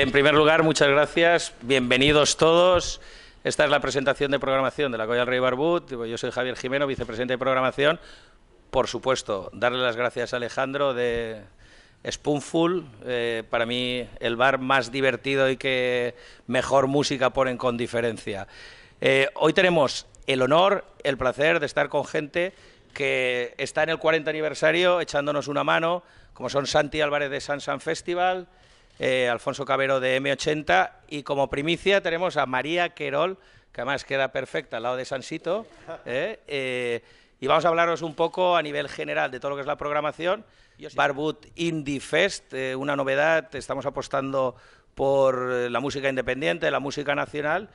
en primer lugar, muchas gracias. Bienvenidos todos. Esta es la presentación de programación de la Coya del Rey Barbut. Yo soy Javier Jimeno, vicepresidente de programación. Por supuesto, darle las gracias a Alejandro de Spoonful. Eh, para mí, el bar más divertido y que mejor música ponen con diferencia. Eh, hoy tenemos el honor, el placer de estar con gente que está en el 40 aniversario echándonos una mano, como son Santi Álvarez de San San Festival, eh, Alfonso Cabero de M80 y como primicia tenemos a María Querol, que además queda perfecta al lado de Sansito. ¿eh? Eh, y vamos a hablaros un poco a nivel general de todo lo que es la programación. Barbut Indie Fest, una novedad, estamos apostando por la música independiente, la música nacional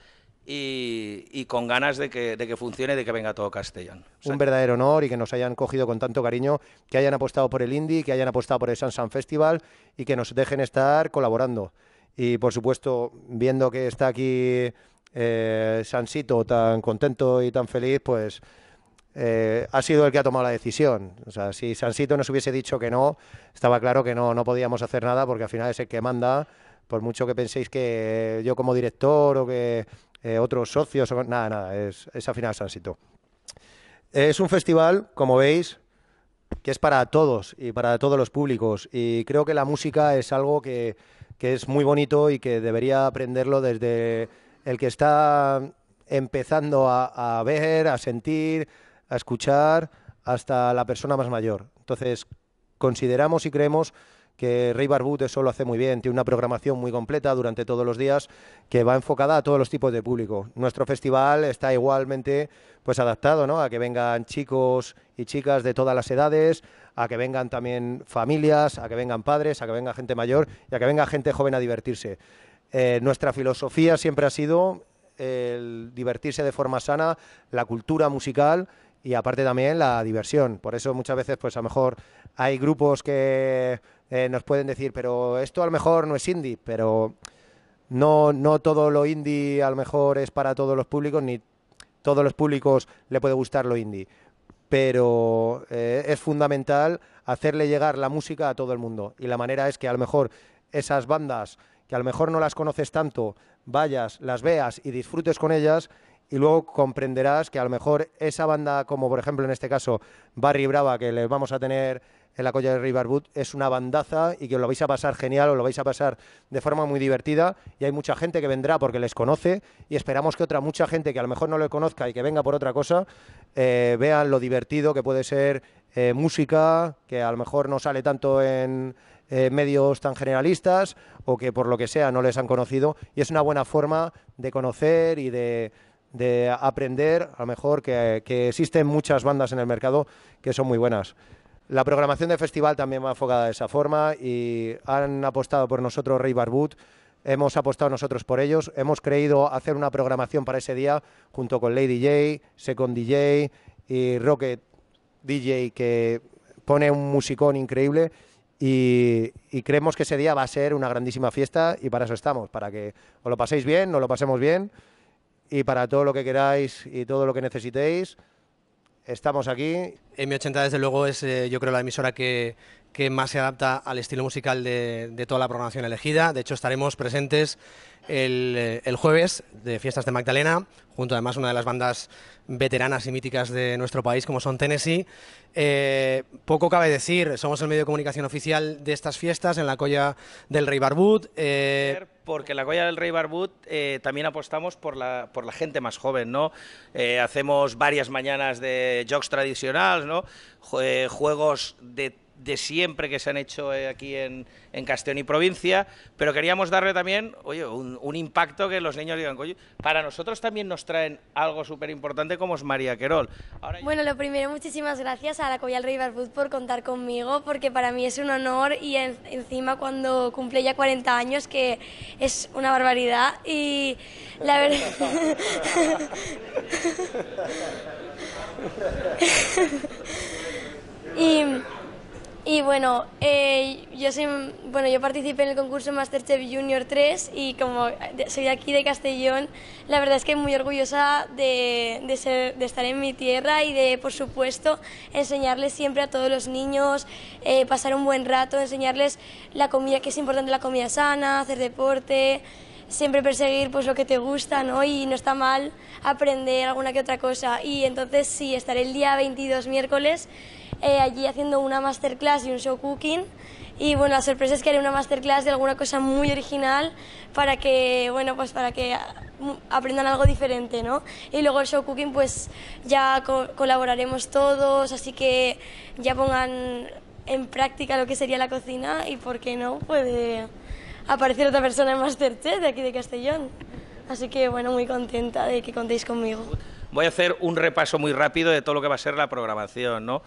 y, con ganas de que, de que funcione, de que venga todo castellano. un verdadero honor y que nos hayan cogido con tanto cariño, que hayan apostado por el Indie, que hayan apostado por el San San Festival y que nos dejen estar colaborando. Y por supuesto, viendo que está aquí eh, Sansito tan contento y tan feliz, pues eh, ha sido el que ha tomado la decisión. O sea, si Sansito nos hubiese dicho que no, estaba claro que no, no podíamos hacer nada porque al final es el que manda por mucho que penséis que yo como director o que eh, otros socios, nada, nada, es, es final Sánsito. Eh, es un festival, como veis, que es para todos y para todos los públicos. Y creo que la música es algo que, es muy bonito y que debería aprenderlo desde el que está empezando a, a, ver, a sentir, a escuchar, hasta la persona más mayor. Entonces, consideramos y creemos que Rey Barbut eso lo hace muy bien, tiene una programación muy completa durante todos los días que va enfocada a todos los tipos de público. Nuestro festival está igualmente pues adaptado, ¿no? A que vengan chicos y chicas de todas las edades, a que vengan también familias, a que vengan padres, a que venga gente mayor y a que venga gente joven a divertirse. Eh, nuestra filosofía siempre ha sido el divertirse de forma sana, la cultura musical y aparte también la diversión. Por eso muchas veces, pues a lo mejor hay grupos que eh, nos pueden decir, pero esto a lo mejor no es indie, pero no, todo lo indie a lo mejor es para todos los públicos, ni todos los públicos le puede gustar lo indie. Pero eh, es fundamental hacerle llegar la música a todo el mundo. Y la manera es que a lo mejor esas bandas, que a lo mejor no las conoces tanto, vayas, las veas y disfrutes con ellas y luego comprenderás que a lo mejor esa banda, como por ejemplo en este caso Barry Brava, que les vamos a tener en la Colla de Riverwood es una bandaza y que lo vais a pasar genial, o lo vais a pasar de forma muy divertida y hay mucha gente que vendrá porque les conoce y esperamos que otra mucha gente que a lo mejor no le conozca y que venga por otra cosa eh, vean lo divertido que puede ser eh, música, que a lo mejor no sale tanto en, eh, medios tan generalistas o que por lo que sea no les han conocido y es una buena forma de conocer y de, aprender a lo mejor que existen muchas bandas en el mercado que son muy buenas. La programación del festival también va enfocada de esa forma y han apostado por nosotros Rey Barbut, hemos apostado nosotros por ellos, hemos creído hacer una programación para ese día junto con Lady J, Second DJ y Rocket DJ que pone un musicón increíble y, y, creemos que ese día va a ser una grandísima fiesta y para eso estamos, para que os lo paséis bien, nos lo pasemos bien y para todo lo que queráis y todo lo que necesitéis estamos aquí. M80 desde luego es eh, yo creo la emisora que, más se adapta al estilo musical de, toda la programación elegida. De hecho estaremos presentes el, eh, jueves de Fiestas de Magdalena, junto además a una de las bandas veteranas y míticas de nuestro país como son Tennessee. Eh, poco cabe decir, somos el medio de comunicación oficial de estas fiestas en la colla del Rey Barbud porque la Goya del Rey Barbut eh, también apostamos por la, por la gente más joven, ¿no? Eh, hacemos varias mañanas de jogs tradicionales, ¿no? Eh, juegos de de siempre que se han hecho eh, aquí en, Castellón y provincia, pero queríamos darle también un, impacto que los niños digan, para nosotros también nos traen algo súper importante como es María Querol. bueno, lo primero, muchísimas gracias a la Coyal River Food por contar conmigo, porque para mí es un honor y encima cuando cumple ya 40 años, que es una barbaridad y la verdad... y y bueno, eh, yo bueno, yo participé en el concurso Masterchef Junior 3 y como soy de aquí de Castellón, la verdad es que muy orgullosa de, ser, de estar en mi tierra y de, por supuesto, enseñarles siempre a todos los niños, eh, pasar un buen rato, enseñarles la comida, que es importante la comida sana, hacer deporte, siempre perseguir pues lo que te gusta, ¿no? Y no está mal aprender alguna que otra cosa. Y entonces sí, estaré el día 22 miércoles eh, allí haciendo una masterclass y un show cooking. Y bueno, la sorpresa es que haré una masterclass de alguna cosa muy original para que, bueno, pues para que ah, aprendan algo diferente, ¿no? Y luego el show cooking, pues ya colaboraremos todos, así que ya pongan en práctica lo que sería la cocina y, ¿por qué no? Puede aparecer otra persona en Masterchef de aquí de Castellón. Así que, bueno, muy contenta de que contéis conmigo. Voy a hacer un repaso muy rápido de todo lo que va a ser la programación, ¿no?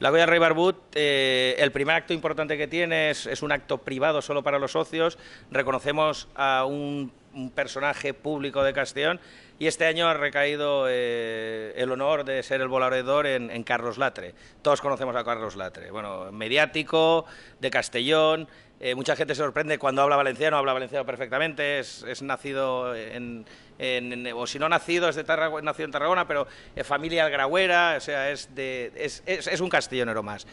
La Goya Rey Barbut, eh, el primer acto importante que tiene es, un acto privado solo para los socios. Reconocemos a un, personaje público de Castellón y este año ha recaído eh, el honor de ser el volador en, en Carlos Latre. Todos conocemos a Carlos Latre. Bueno, mediático, de Castellón, eh, mucha gente se sorprende cuando habla valenciano, habla valenciano perfectamente, es, nacido en, o si no nacido, es de Tarragona, en Tarragona, pero es familia algrauera, o sea, es, de, es, es, un castellonero más.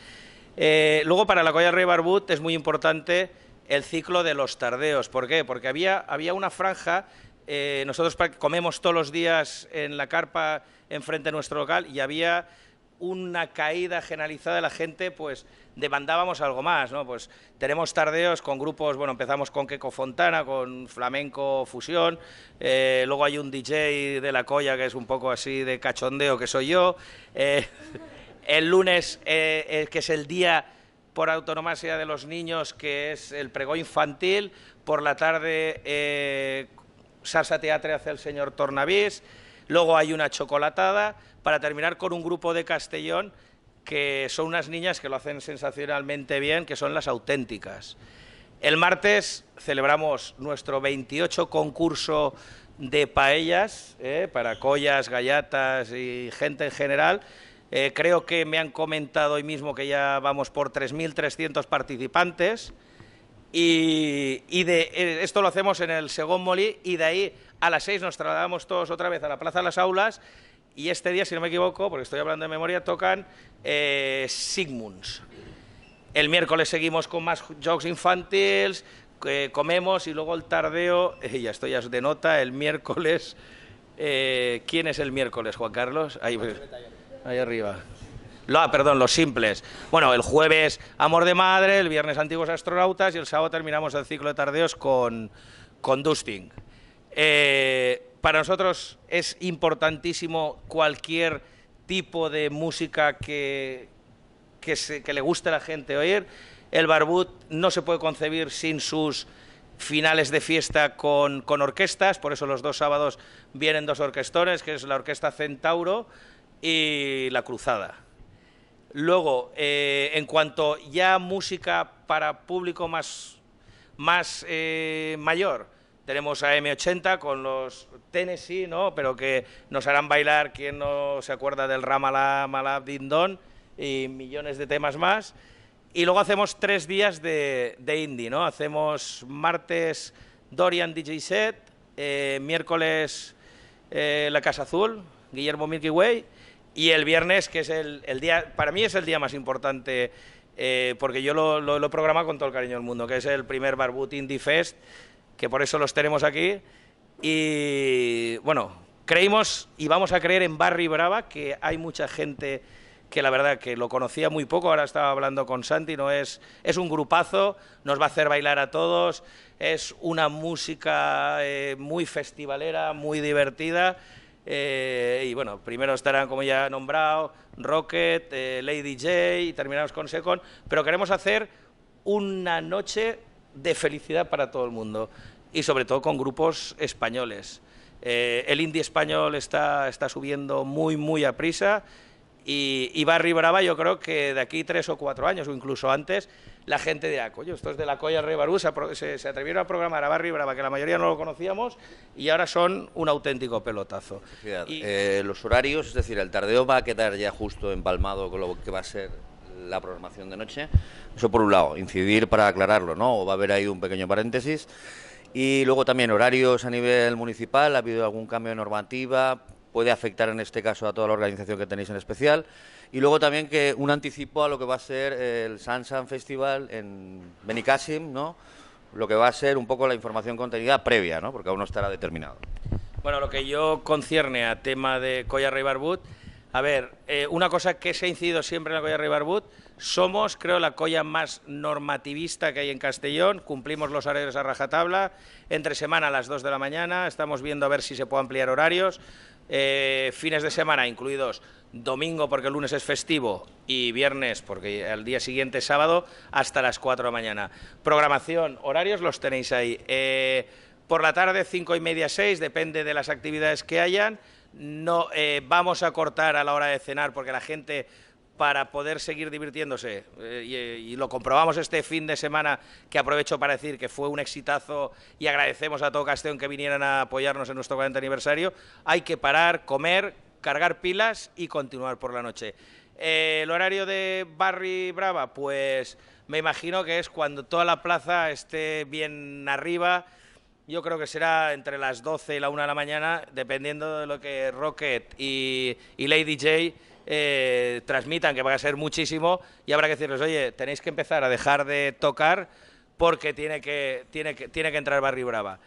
Eh, luego, para la Colla Rey Barbut es muy importante el ciclo de los tardeos. ¿Por qué? Porque había, había una franja, eh, nosotros comemos todos los días en la carpa enfrente de nuestro local y había una caída generalizada de la gente, pues demandábamos algo más, ¿no? Pues tenemos tardeos con grupos, bueno, empezamos con Queco Fontana, con Flamenco Fusión, eh, luego hay un DJ de la colla que es un poco así de cachondeo que soy yo, eh, el lunes, eh, que es el día por autonomía de los niños, que es el pregó infantil, por la tarde Salsa Teatre hace el señor Tornavís, luego hay una chocolatada, para terminar con un grupo de Castellón que son unas niñas que lo hacen sensacionalmente bien, que son las auténticas. El martes celebramos nuestro 28 concurso de paellas, eh, para collas, gallatas y gente en general. Eh, creo que me han comentado hoy mismo que ya vamos por 3.300 participantes. Y, de, eh, esto lo hacemos en el Segón Molí y de ahí a las 6 nos trasladamos todos otra vez a la Plaza de las Aulas y este día, si no me equivoco, porque estoy hablando de memoria, tocan eh, Sigmunds. El miércoles seguimos con más jokes infantiles, eh, comemos y luego el tardeo, ya estoy ya de nota, el miércoles... Eh, ¿Quién es el miércoles, Juan Carlos? Ahí, pues, ahí arriba. Ah, perdón, los simples. Bueno, el jueves Amor de Madre, el viernes Antiguos Astronautas y el sábado terminamos el ciclo de tardeos con, con Dusting. Eh, para nosotros es importantísimo cualquier tipo de música que, le guste a la gente oír. El barbut no se puede concebir sin sus finales de fiesta con, orquestas, por eso los dos sábados vienen dos orquestores, que es la Orquesta Centauro y La Cruzada. Luego, eh, en cuanto ya música para público más, más eh, mayor, tenemos a M80 con los Tennessee, ¿no? Pero que nos harán bailar quien no se acuerda del Ramala, Malab, Dindon y millones de temas más. Y luego hacemos tres días de, indie, ¿no? Hacemos martes Dorian DJ Set, eh, miércoles eh, La Casa Azul, Guillermo Milky Way, y el viernes, que es el, día, para mí es el día más importante, eh, porque yo lo, he programado con todo el cariño del mundo, que es el primer Barbut Indie Fest, que por eso los tenemos aquí. Y bueno, creímos y vamos a creer en Barry Brava, que hay mucha gente que la verdad que lo conocía muy poco, ahora estaba hablando con Santi, no es, es un grupazo, nos va a hacer bailar a todos, es una música eh, muy festivalera, muy divertida. Eh, y bueno, primero estarán, como ya he nombrado, Rocket, eh, Lady J, y terminamos con Secon, pero queremos hacer una noche de felicidad para todo el mundo y sobre todo con grupos españoles. Eh, el indie español está, está subiendo muy, muy a prisa y, y, Barry Brava yo creo que de aquí tres o cuatro años o incluso antes la gente dirá, coño, es de la Coya Rebarú se, se, atrevieron a programar a Barry Brava, que la mayoría no lo conocíamos, y ahora son un auténtico pelotazo. Eh, los horarios, es decir, el tardeo va a quedar ya justo empalmado con lo que va a ser la programación de noche. Eso por un lado, incidir para aclararlo, ¿no? O va a haber ahí un pequeño paréntesis. Y luego también horarios a nivel municipal, ha habido algún cambio de normativa, puede afectar en este caso a toda la organización que tenéis en especial. Y luego también que un anticipo a lo que va a ser el Sansan Festival en Benicassim, ¿no? lo que va a ser un poco la información contenida previa, ¿no? porque aún no estará determinado. Bueno, lo que yo concierne a tema de Collar y a ver, eh, una cosa que se ha incidido siempre en la Colla Ribarbut, somos, creo, la colla más normativista que hay en Castellón, cumplimos los horarios a rajatabla, entre semana a las 2 de la mañana, estamos viendo a ver si se puede ampliar horarios, eh, fines de semana incluidos domingo porque el lunes es festivo y viernes porque al día siguiente es sábado hasta las 4 de la mañana. Programación, horarios los tenéis ahí. Eh, por la tarde, 5 y media, 6, depende de las actividades que hayan no eh, vamos a cortar a la hora de cenar porque la gente para poder seguir divirtiéndose. Eh, eh, y, lo comprobamos este fin de semana, que aprovecho para decir que fue un exitazo y agradecemos a todo Castellón que vinieran a apoyarnos en nuestro 40 aniversario. Hay que parar, comer, cargar pilas y continuar por la noche. el horario de Barry Brava, pues me imagino que es cuando toda la plaza esté bien arriba yo creo que será entre las 12 y la 1 de la mañana, dependiendo de lo que Rocket y, Lady J eh, transmitan, que va a ser muchísimo, y habrá que decirles, oye, tenéis que empezar a dejar de tocar porque tiene que, tiene que, tiene que entrar Barry Brava.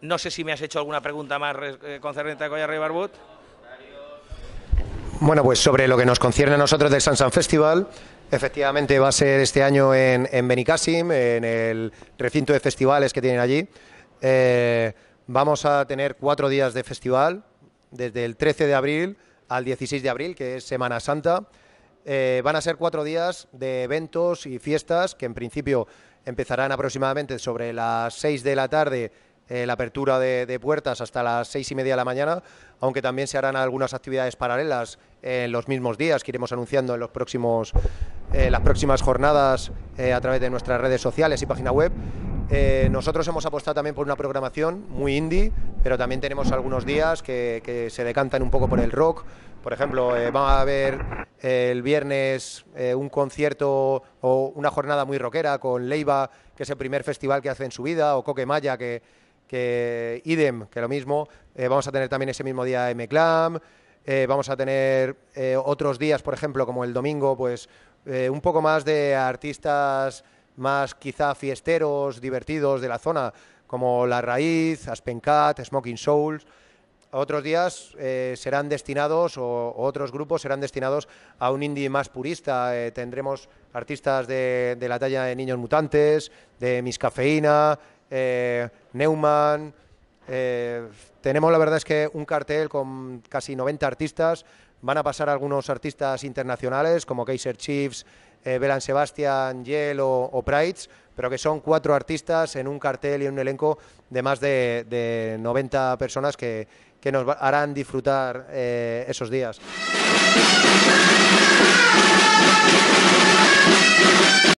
No sé si me has hecho alguna pregunta más eh, concerniente a Collar y Bueno, pues sobre lo que nos concierne a nosotros del Sansan Festival, efectivamente va a ser este año en, en Benicassim, en el recinto de festivales que tienen allí. Eh, vamos a tener cuatro días de festival, desde el 13 de abril al 16 de abril, que es Semana Santa. Eh, van a ser cuatro días de eventos y fiestas que en principio empezarán aproximadamente sobre las 6 de la tarde eh, la apertura de, puertas hasta las seis y media de la mañana, aunque también se harán algunas actividades paralelas en los mismos días que iremos anunciando en los próximos, las próximas jornadas a través de nuestras redes sociales y página web. Eh, nosotros hemos apostado también por una programación muy indie, pero también tenemos algunos días que, se decantan un poco por el rock. Por ejemplo, vamos eh, va a haber eh, el viernes un concierto o una jornada muy rockera con Leiva, que es el primer festival que hace en su vida, o Coque Maya, que idem, que lo mismo. vamos a tener también ese mismo día M-Clam. vamos a tener otros días, por ejemplo, como el domingo, pues un poco más de artistas más quizá fiesteros, divertidos de la zona, como La Raíz, Aspencat, Smoking Souls. Otros días eh, serán destinados, o otros grupos serán destinados a un indie más purista. Eh, tendremos artistas de, la talla de Niños Mutantes, de Miscafeína, Cafeína, eh, Neumann. tenemos la verdad es que un cartel con casi 90 artistas. Van a pasar algunos artistas internacionales como Kaiser Chiefs, eh, Belan Sebastian, Yel o, Prides, pero que son cuatro artistas en un cartel y un elenco de más de, 90 personas que, nos harán disfrutar eh, esos días.